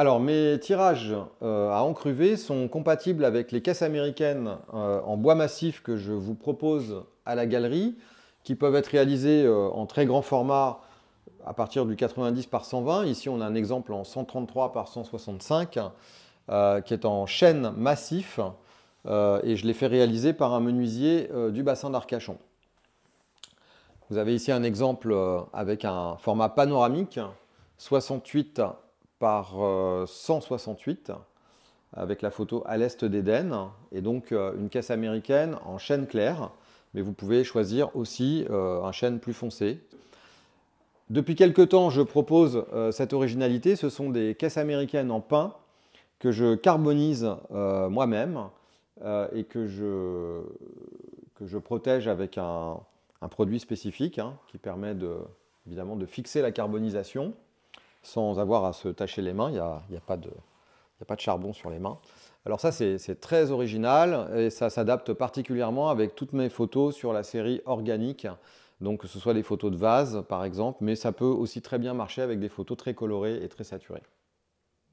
Alors, mes tirages euh, à encruver sont compatibles avec les caisses américaines euh, en bois massif que je vous propose à la galerie, qui peuvent être réalisées euh, en très grand format à partir du 90 par 120. Ici, on a un exemple en 133 par 165, qui est en chêne massif, et je l'ai fait réaliser par un menuisier du bassin d'Arcachon. Vous avez ici un exemple avec un format panoramique, 68 par 168 euh, avec la photo à l'est d'Éden et donc euh, une caisse américaine en chêne clair, mais vous pouvez choisir aussi euh, un chêne plus foncé. Depuis quelque temps, je propose cette originalité. Ce sont des caisses américaines en pain que je carbonise moi-même et que je, que je protège avec un, produit spécifique hein, qui permet de, évidemment de fixer la carbonisation sans avoir à se tâcher les mains. Il n'y a, pas de, pas de charbon sur les mains. Alors ça, c'est très original et ça s'adapte particulièrement avec toutes mes photos sur la série organique. Donc que ce soit des photos de vase, par exemple, mais ça peut aussi très bien marcher avec des photos très colorées et très saturées.